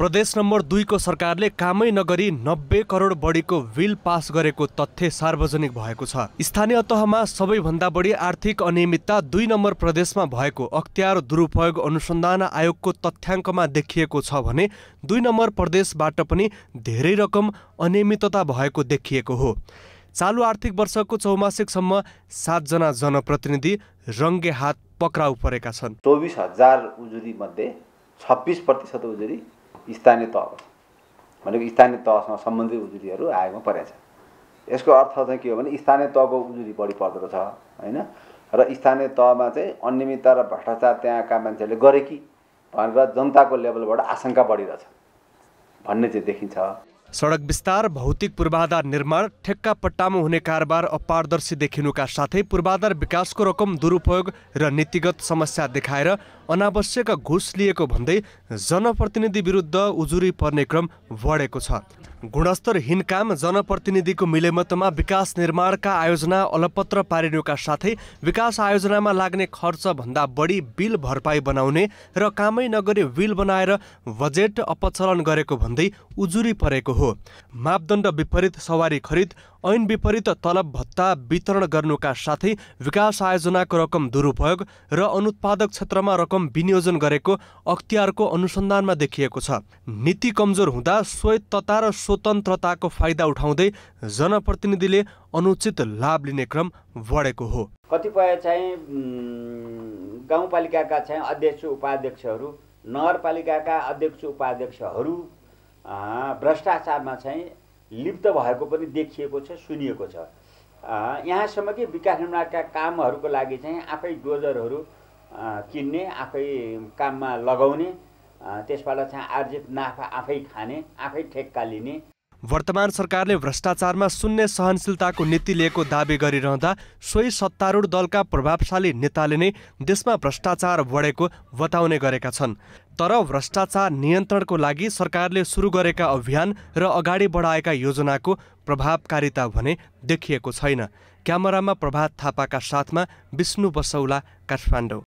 प्रदेश नम्बर दुईको सरकारले कामै नगरी नब्बे करोड बढीको बिल पास गरेको तथ्य सार्वजनिक भएको छ स्थानीय तहमा सबैभन्दा बढी आर्थिक अनियमितता दुई नम्बर प्रदेशमा भएको अख्तियार दुरुपयोग अनुसन्धान आयोगको तथ्याङ्कमा देखिएको छ भने दुई नम्बर प्रदेशबाट पनि धेरै रकम अनियमितता भएको देखिएको हो चालु आर्थिक वर्षको चौमासिकसम्म सातजना जनप्रतिनिधि रङ्गे हात पक्राउ परेका छन् चौबिस हजार उजुरी मध्ये छब्बिस प्रतिशत उजुरी स्थानीय तह भनेको स्थानीय तहसँग सम्बन्धित उजुरीहरू आयोगमा परेछ यसको अर्थ चाहिँ के हो भने स्थानीय तहको उजुरी बढी पर्दो रहेछ होइन र स्थानीय तहमा चाहिँ अनियमितता र भ्रष्टाचार त्यहाँका मान्छेहरूले गरे कि भनेर जनताको लेभलबाट आशङ्का बढिरहेछ भन्ने चाहिँ देखिन्छ सडक विस्तार भौतिक पूर्वाधार निर्माण ठेक्का पट्टामा हुने कारोबार अपारदर्शी देखिनुका साथै पूर्वाधार विकासको रकम दुरुपयोग र नीतिगत समस्या देखाएर अनावश्यक घुस लिएको भन्दै जनप्रतिनिधि विरुद्ध उजुरी पर्ने क्रम बढेको छ गुणस्तरहीन काम जनप्रतिनिधिको मिलेमतमा विकास निर्माणका आयोजना अलपत्र पारिनुका साथै विकास आयोजनामा लाग्ने खर्चभन्दा बढी बिल भरपाई बनाउने र कामै नगरी बिल बनाएर बजेट अपचलन गरेको भन्दै उजुरी परेको हो मापदण्ड विपरीत सवारी खरिद ऐन विपरीत तलब भत्ता वितरण गर्नुका साथै विकास आयोजनाको रकम दुरुपयोग र अनुत्पादक क्षेत्रमा रकम विनियोजन गरेको अख्तियारको अनुसन्धानमा देखिएको छ नीति कमजोर हुँदा स्वतता र स्वतन्त्रताको फाइदा उठाउँदै जनप्रतिनिधिले अनुचित लाभ लिने क्रम बढेको हो कतिपय चाहिँ गाउँपालिकाका चाहिँ अध्यक्ष उपाध्यक्षहरू नगरपालिकाका अध्यक्ष उपाध्यक्षहरू भ्रष्टाचारमा चाहिँ लिप्त भएको पनि देखिएको छ सुनिएको छ यहाँसम्म कि विकास निर्माणका कामहरूको लागि चाहिँ आफै डोजरहरू किन्ने आफै काममा लगाउने त्यसबाट चाहिँ आर्जित नाफा आफै खाने आफै ठेक्का लिने वर्तमान सरकारले भ्रष्टाचारमा शून्य सहनशीलताको नीति लिएको दावी गरिरहँदा सोही सत्तारूढ दलका प्रभावशाली नेताले नै देशमा भ्रष्टाचार बढेको बताउने गरेका छन् तर भ्रष्टाचार नियन्त्रणको लागि सरकारले सुरु गरेका अभियान र अगाडि बढाएका योजनाको प्रभावकारिता भने देखिएको छैन क्यामेरामा प्रभात थापाका साथमा विष्णु बसौला काठमाडौँ